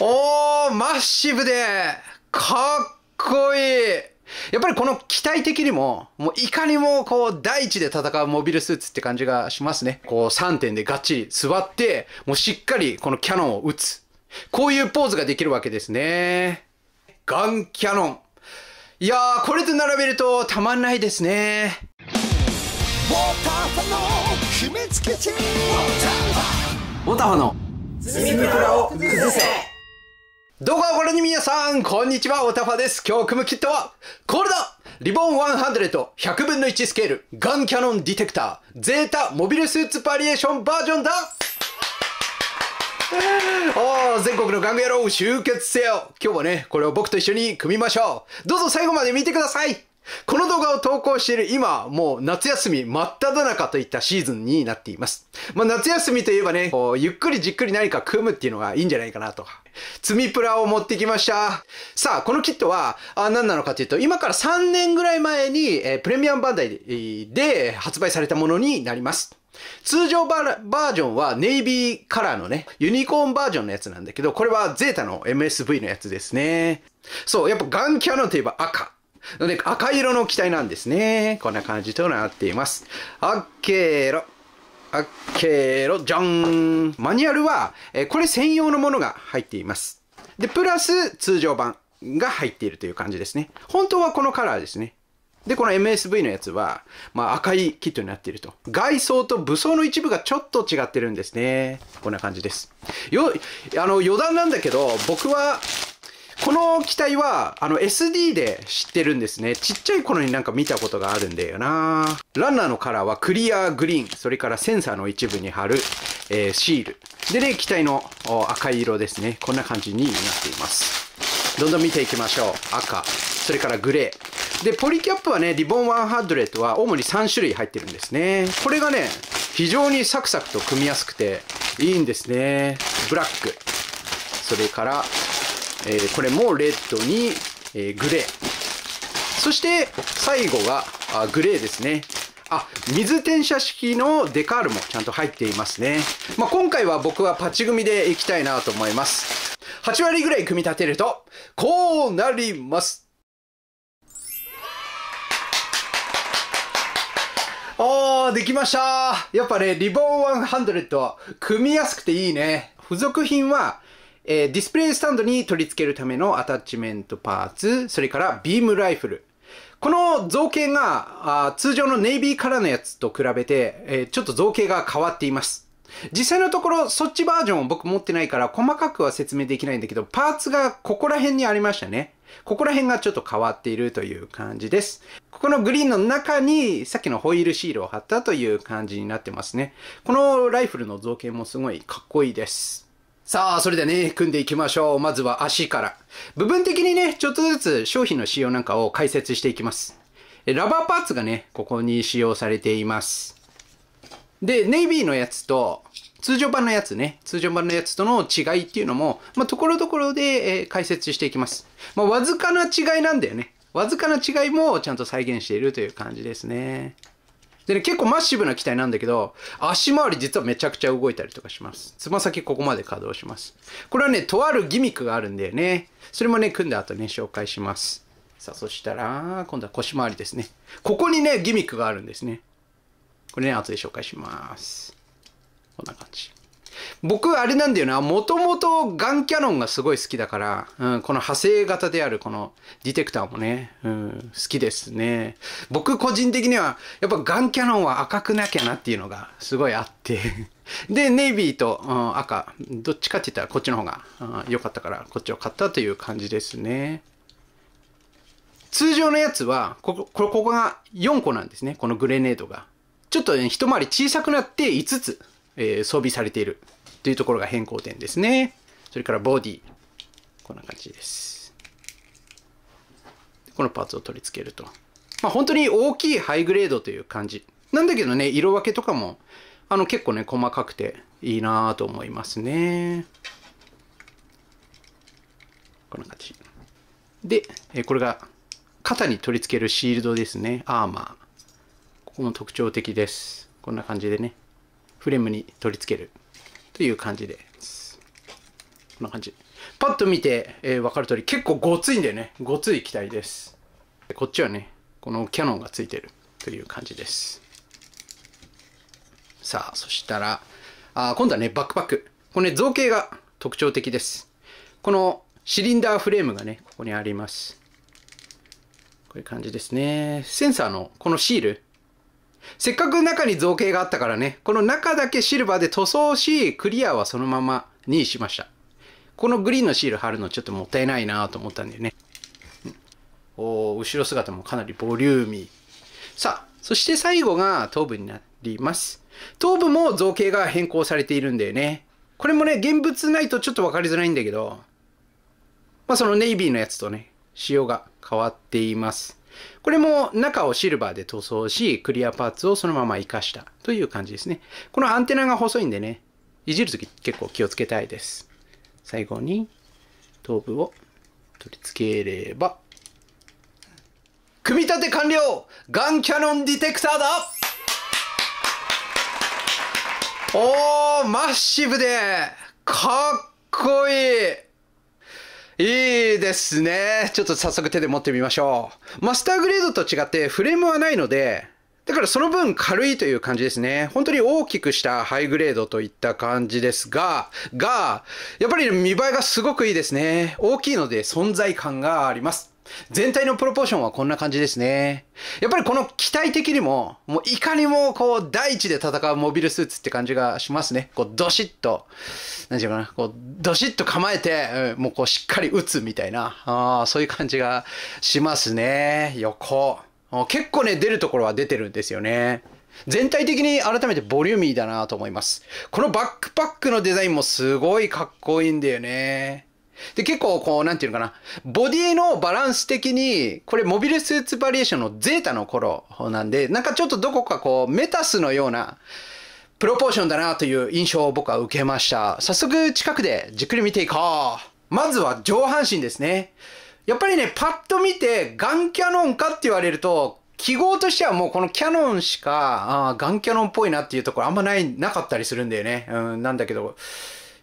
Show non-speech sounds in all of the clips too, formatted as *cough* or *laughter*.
おー、マッシブで、かっこいい。やっぱりこの機体的にも、もういかにもこう、大地で戦うモビルスーツって感じがしますね。こう、3点でがっちり座って、もうしっかりこのキャノンを撃つ。こういうポーズができるわけですね。ガンキャノン。いやー、これと並べるとたまんないですね。ウォーターファの秘密基地ウォーターの積みプラを崩せどうかご覧の皆さん、こんにちは、オタファです。今日組むキットは、これだリボン100、100分の1スケール、ガンキャノンディテクター、ゼータモビルスーツバリエーションバージョンだおー全国のガンガ野郎集結せよ今日はね、これを僕と一緒に組みましょうどうぞ最後まで見てくださいこの動画を投稿している今、もう夏休み真っ只中といったシーズンになっています。まあ夏休みといえばね、こうゆっくりじっくり何か組むっていうのがいいんじゃないかなと。積みプラを持ってきました。さあ、このキットは、あ何なのかというと、今から3年ぐらい前に、えプレミアムバンダイで発売されたものになります。通常バージョンはネイビーカラーのね、ユニコーンバージョンのやつなんだけど、これはゼータの MSV のやつですね。そう、やっぱガンキャノンといえば赤。ので、赤色の機体なんですね。こんな感じとなっています。あっけーろ。あっけーろ、じゃん。マニュアルは、えこれ専用のものが入っています。で、プラス通常版が入っているという感じですね。本当はこのカラーですね。で、この MSV のやつは、まあ、赤いキットになっていると。外装と武装の一部がちょっと違ってるんですね。こんな感じです。よ、あの、余談なんだけど、僕は、この機体は、あの、SD で知ってるんですね。ちっちゃい頃になんか見たことがあるんだよなランナーのカラーはクリアグリーン、それからセンサーの一部に貼る、えー、シール。でね、機体の赤い色ですね。こんな感じになっています。どんどん見ていきましょう。赤、それからグレー。で、ポリキャップはね、リボン100は主に3種類入ってるんですね。これがね、非常にサクサクと組みやすくていいんですね。ブラック。それからえー、これもレッドに、えー、グレー。そして最後があグレーですね。あ、水転写式のデカールもちゃんと入っていますね。まあ、今回は僕はパチ組でいきたいなと思います。8割ぐらい組み立てると、こうなりますおー、できましたやっぱね、リボン100は組みやすくていいね。付属品はえー、ディスプレイスタンドに取り付けるためのアタッチメントパーツ、それからビームライフル。この造形があ通常のネイビーカラーのやつと比べて、えー、ちょっと造形が変わっています。実際のところそっちバージョンを僕持ってないから細かくは説明できないんだけど、パーツがここら辺にありましたね。ここら辺がちょっと変わっているという感じです。ここのグリーンの中にさっきのホイールシールを貼ったという感じになってますね。このライフルの造形もすごいかっこいいです。さあ、それでね、組んでいきましょう。まずは足から。部分的にね、ちょっとずつ商品の仕様なんかを解説していきます。ラバーパーツがね、ここに使用されています。で、ネイビーのやつと、通常版のやつね、通常版のやつとの違いっていうのも、まあ、ところどころで、え解説していきます。まあ、わずかな違いなんだよね。わずかな違いもちゃんと再現しているという感じですね。でね、結構マッシブな機体なんだけど、足回り実はめちゃくちゃ動いたりとかします。つま先ここまで稼働します。これはね、とあるギミックがあるんだよね。それもね、組んだ後ね、紹介します。さあ、そしたら、今度は腰回りですね。ここにね、ギミックがあるんですね。これね、後で紹介します。こんな感じ。僕あれなんだよな、もともとガンキャノンがすごい好きだから、うん、この派生型であるこのディテクターもね、うん、好きですね。僕個人的には、やっぱガンキャノンは赤くなきゃなっていうのがすごいあって *laughs* で、ネイビーと、うん、赤、どっちかって言ったらこっちの方が良、うん、かったから、こっちを買ったという感じですね。通常のやつは、ここ、ここが4個なんですね、このグレネードが。ちょっと、ね、一回り小さくなって5つ、えー、装備されている。というところが変更点ですね。それからボディ。こんな感じです。このパーツを取り付けると。まあ本当に大きいハイグレードという感じ。なんだけどね、色分けとかも、あの結構ね、細かくていいなぁと思いますね。こんな感じ。で、えこれが肩に取り付けるシールドですね。アーマー。ここも特徴的です。こんな感じでね、フレームに取り付ける。という感じです。こんな感じ。パッと見て、えー、分かる通り結構ごついんだよね。ごつい機体です。こっちはね、このキャノンがついてるという感じです。さあ、そしたら、あ今度はね、バックパック。これ、ね、造形が特徴的です。このシリンダーフレームがね、ここにあります。こういう感じですね。センサーのこのシール、せっかく中に造形があったからね、この中だけシルバーで塗装し、クリアはそのままにしました。このグリーンのシール貼るのちょっともったいないなと思ったんだよね。おお後ろ姿もかなりボリューミー。さあ、そして最後が頭部になります。頭部も造形が変更されているんだよね。これもね、現物ないとちょっと分かりづらいんだけど、まあそのネイビーのやつとね、仕様が変わっています。これも中をシルバーで塗装し、クリアパーツをそのまま活かしたという感じですね。このアンテナが細いんでね、いじるとき結構気をつけたいです。最後に頭部を取り付ければ。組み立て完了ガンキャノンディテクターだおー、マッシブで、かっこいいいいいですね。ちょっと早速手で持ってみましょう。マスターグレードと違ってフレームはないので、だからその分軽いという感じですね。本当に大きくしたハイグレードといった感じですが、が、やっぱり見栄えがすごくいいですね。大きいので存在感があります。全体のプロポーションはこんな感じですね。やっぱりこの機体的にも、もういかにもこう、大地で戦うモビルスーツって感じがしますね。こう、どしっと、何て言うかな、こう、どしっと構えて、もうこう、しっかり撃つみたいな、あそういう感じがしますね。横。結構ね、出るところは出てるんですよね。全体的に改めてボリューミーだなと思います。このバックパックのデザインもすごいかっこいいんだよね。で、結構こう、なんていうのかな、ボディのバランス的に、これモビルスーツバリエーションのゼータの頃なんで、なんかちょっとどこかこう、メタスのような、プロポーションだなという印象を僕は受けました。早速近くでじっくり見ていこう。まずは上半身ですね。やっぱりね、パッと見てガンキャノンかって言われると、記号としてはもうこのキャノンしか、あガンキャノンっぽいなっていうところあんまない、なかったりするんだよね。うん、なんだけど、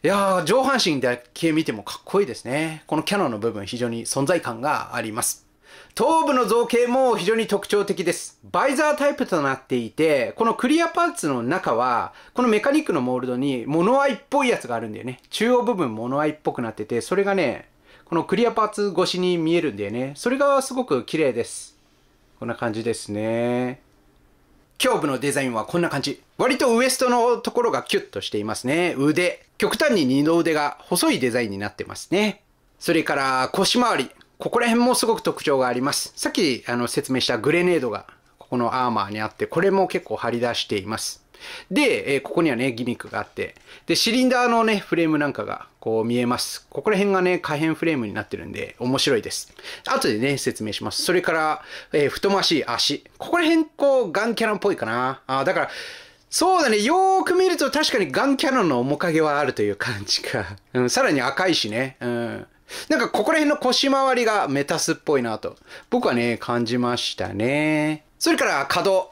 いや上半身だけ見てもかっこいいですね。このキャノンの部分非常に存在感があります。頭部の造形も非常に特徴的です。バイザータイプとなっていて、このクリアパーツの中は、このメカニックのモールドにモノアイっぽいやつがあるんだよね。中央部分モノアイっぽくなってて、それがね、このクリアパーツ越しに見えるんだよね。それがすごく綺麗です。こんな感じですね。胸部のデザインはこんな感じ。割とウエストのところがキュッとしていますね。腕。極端に二の腕が細いデザインになってますね。それから腰回り。ここら辺もすごく特徴があります。さっきあの説明したグレネードがここのアーマーにあって、これも結構張り出しています。で、えー、ここにはね、ギミックがあって、で、シリンダーのね、フレームなんかがこう見えます。ここら辺がね、可変フレームになってるんで、面白いです。後でね、説明します。それから、えー、太ましい足。ここら辺、こう、ガンキャノンっぽいかな。あ、だから、そうだね。よーく見ると確かにガンキャノンの面影はあるという感じか。*laughs* うん、さらに赤いしね。うん。なんかここら辺の腰回りがメタスっぽいなと、僕はね、感じましたね。それから角。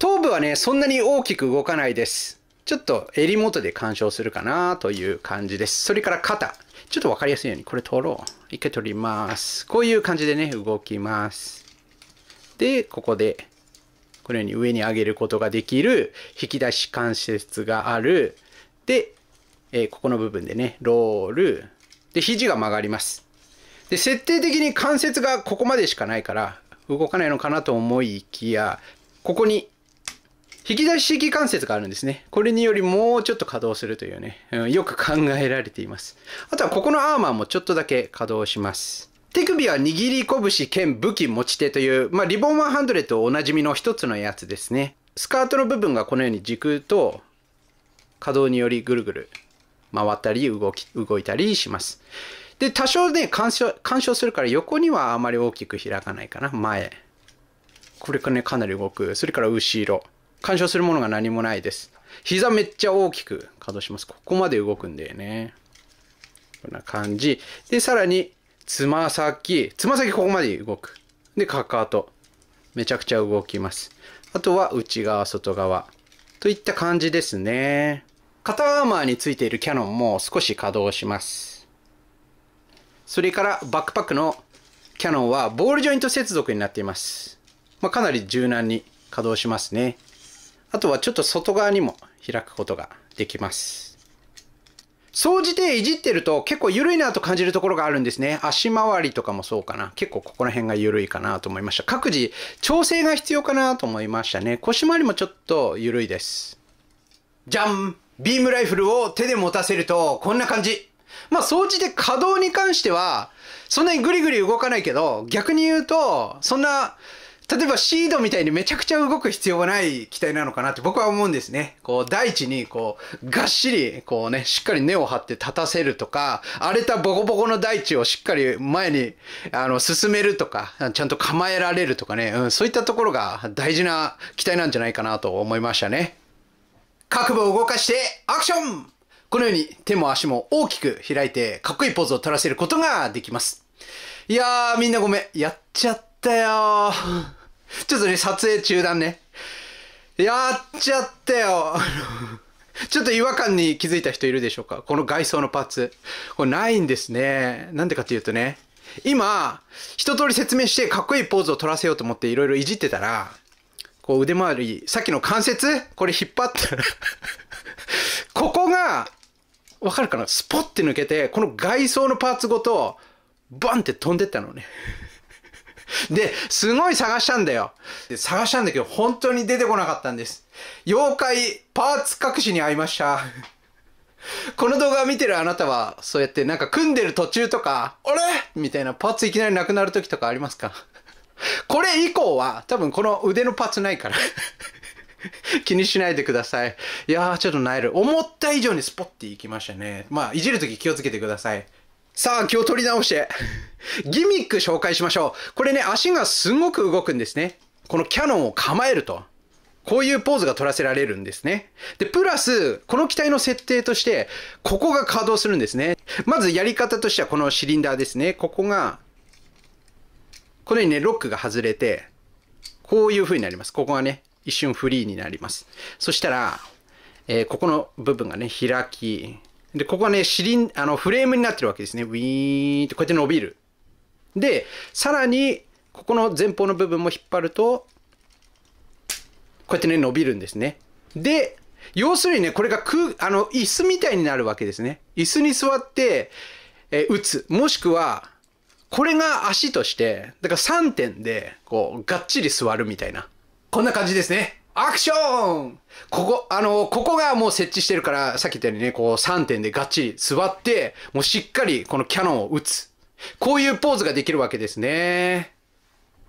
頭部はね、そんなに大きく動かないです。ちょっと襟元で干渉するかなという感じです。それから肩。ちょっとわかりやすいように、これ取ろう。一回取ります。こういう感じでね、動きます。で、ここで、このように上に上げることができる、引き出し関節がある。で、えー、ここの部分でね、ロール。で、肘が曲がります。で、設定的に関節がここまでしかないから、動かないのかなと思いきや、ここに引き出し式関節があるんですね。これによりもうちょっと稼働するというね、うん、よく考えられています。あとはここのアーマーもちょっとだけ稼働します。手首は握り拳兼武器持ち手という、まあ、リボンワンハンドレッドおなじみの一つのやつですね。スカートの部分がこのように軸と可動によりぐるぐる回ったり動き、動いたりします。で、多少ね、干渉、干渉するから横にはあまり大きく開かないかな。前。これからね、かなり動く。それから後ろ。干渉するものが何もないです。膝めっちゃ大きく稼働します。ここまで動くんだよね。こんな感じ。で、さらに、つま先。つま先ここまで動く。で、かかと。めちゃくちゃ動きます。あとは内側、外側。といった感じですね。肩アーマーについているキャノンも少し稼働します。それからバックパックのキャノンはボールジョイント接続になっています。まあ、かなり柔軟に稼働しますね。あとはちょっと外側にも開くことができます。総じていじってると結構緩いなと感じるところがあるんですね。足回りとかもそうかな。結構ここら辺が緩いかなと思いました。各自調整が必要かなと思いましたね。腰回りもちょっと緩いです。じゃんビームライフルを手で持たせるとこんな感じ。まあ掃除で稼働に関してはそんなにグリグリ動かないけど逆に言うとそんな例えばシードみたいにめちゃくちゃ動く必要がない機体なのかなって僕は思うんですね。こう、大地にこう、がっしり、こうね、しっかり根を張って立たせるとか、荒れたボコボコの大地をしっかり前に、あの、進めるとか、ちゃんと構えられるとかね、うん、そういったところが大事な機体なんじゃないかなと思いましたね。各部を動かして、アクションこのように手も足も大きく開いて、かっこいいポーズを取らせることができます。いやー、みんなごめん。やっちゃったよー。ちょっとね、撮影中断ね。やっちゃったよ。*laughs* ちょっと違和感に気づいた人いるでしょうかこの外装のパーツ。これないんですね。なんでかっていうとね、今、一通り説明してかっこいいポーズを取らせようと思っていろいろいじってたら、こう腕回り、さっきの関節これ引っ張ったらここが、わかるかなスポッて抜けて、この外装のパーツごと、バンって飛んでったのね。*laughs* で、すごい探したんだよ。で探したんだけど、本当に出てこなかったんです。妖怪パーツ隠しに会いました。*laughs* この動画を見てるあなたは、そうやってなんか組んでる途中とか、あれみたいなパーツいきなりなくなる時とかありますか *laughs* これ以降は、多分この腕のパーツないから気にしないでください。いやー、ちょっと萎える。思った以上にスポッていきましたね。まあ、いじるとき気をつけてください。さあ、気を取り直してギミック紹介しましょう。これね、足がすごく動くんですね。このキャノンを構えると。こういうポーズが取らせられるんですね。で、プラス、この機体の設定として、ここが稼働するんですね。まずやり方としてはこのシリンダーですね。ここが、このようにね、ロックが外れて、こういう風になります。ここがね、一瞬フリーになります。そしたら、えー、ここの部分がね、開き、で、ここはね、シリン、あの、フレームになってるわけですね。ウィーンってこうやって伸びる。で、さらに、ここの前方の部分も引っ張ると、こうやってね、伸びるんですね。で、要するにね、これが空、あの、椅子みたいになるわけですね。椅子に座って、えー、打つ。もしくは、これが足として、だから3点で、こう、がっちり座るみたいな。こんな感じですね。アクションここ、あの、ここがもう設置してるから、さっき言ったようにね、こう3点でがっちり座って、もうしっかりこのキャノンを打つ。こういうポーズができるわけですね。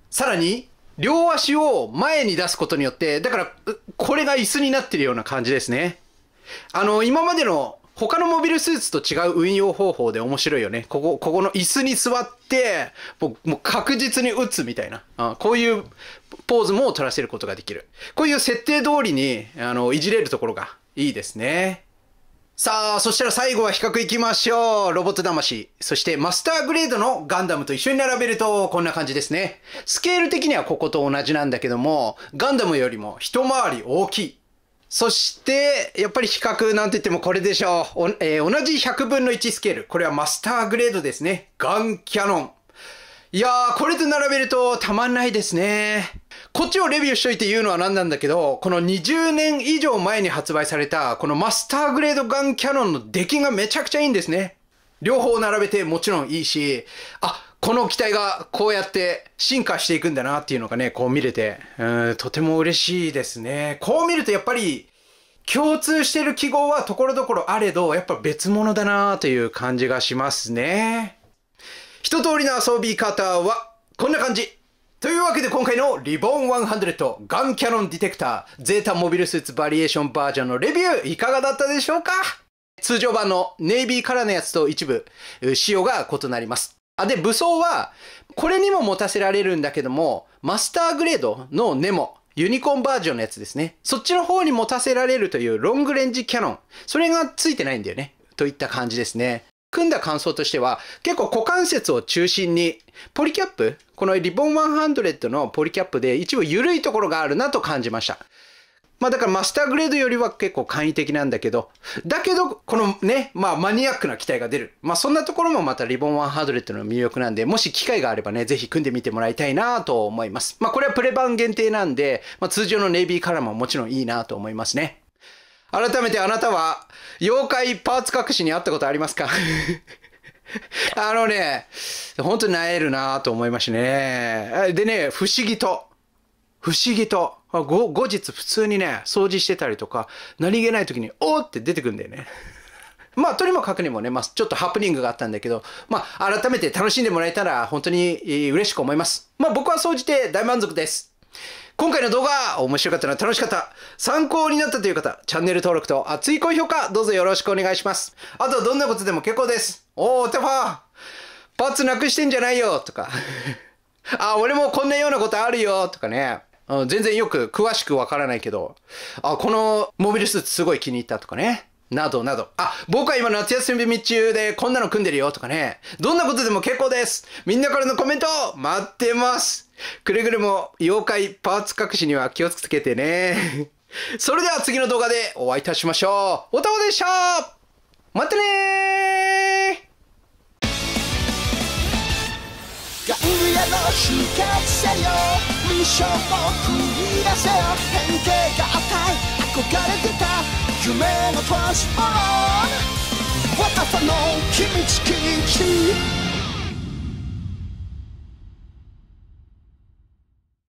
さらに、両足を前に出すことによって、だから、これが椅子になってるような感じですね。あの、今までの他のモビルスーツと違う運用方法で面白いよね。ここ、ここの椅子に座って、もうもう確実に打つみたいなん。こういうポーズも取らせることができる。こういう設定通りに、あの、いじれるところがいいですね。さあ、そしたら最後は比較いきましょう。ロボット魂。そしてマスターグレードのガンダムと一緒に並べるとこんな感じですね。スケール的にはここと同じなんだけども、ガンダムよりも一回り大きい。そして、やっぱり比較なんて言ってもこれでしょう。えー、同じ100分の1スケール。これはマスターグレードですね。ガンキャノン。いやー、これと並べるとたまんないですね。こっちをレビューしといて言うのは何なんだけど、この20年以上前に発売された、このマスターグレードガンキャノンの出来がめちゃくちゃいいんですね。両方並べてもちろんいいし、あ、この機体がこうやって進化していくんだなっていうのがね、こう見れて、うん、とても嬉しいですね。こう見るとやっぱり、共通してる記号はところどころあれど、やっぱ別物だなという感じがしますね。一通りの遊び方は、こんな感じというわけで今回のリボン100ガンキャノンディテクターゼータモビルスーツバリエーションバージョンのレビューいかがだったでしょうか通常版のネイビーカラーのやつと一部仕様が異なります。あ、で、武装は、これにも持たせられるんだけども、マスターグレードのネモ、ユニコーンバージョンのやつですね。そっちの方に持たせられるというロングレンジキャノン。それがついてないんだよね。といった感じですね。組んだ感想としては、結構股関節を中心に、ポリキャップこのリボン100のポリキャップで一部緩いところがあるなと感じました。まあだからマスターグレードよりは結構簡易的なんだけど、だけど、このね、まあマニアックな機体が出る。まあそんなところもまたリボン1ハードレットの魅力なんで、もし機会があればね、ぜひ組んでみてもらいたいなと思います。まあこれはプレ版限定なんで、まあ通常のネイビーカラーももちろんいいなと思いますね。改めてあなたは、妖怪パーツ隠しに会ったことありますか *laughs* あのね、ほんと萎えるなと思いましたね。でね、不思議と、不思議と、後日普通にね、掃除してたりとか、何気ない時に、おーって出てくんだよね。*laughs* まあ、とにもかくにもね、まあ、ちょっとハプニングがあったんだけど、まあ、改めて楽しんでもらえたら本当に嬉しく思います。まあ、僕は総じて大満足です。今回の動画、面白かったな、楽しかった、参考になったという方、チャンネル登録と熱い高評価、どうぞよろしくお願いします。あとはどんなことでも結構です。おー、てフーパーツなくしてんじゃないよとか。*laughs* あ、俺もこんなようなことあるよとかね。うん、全然よく詳しくわからないけど、あ、このモビルスーツすごい気に入ったとかね。などなど。あ、僕は今夏休み中でこんなの組んでるよとかね。どんなことでも結構です。みんなからのコメント待ってます。くれぐれも妖怪パーツ隠しには気をつけてね。*laughs* それでは次の動画でお会いいたしましょう。おたまでした待ってねー外部への秘訣せよミッションを繰り出せよ変形が与え憧れてた夢のトランスフォームさの秘密基地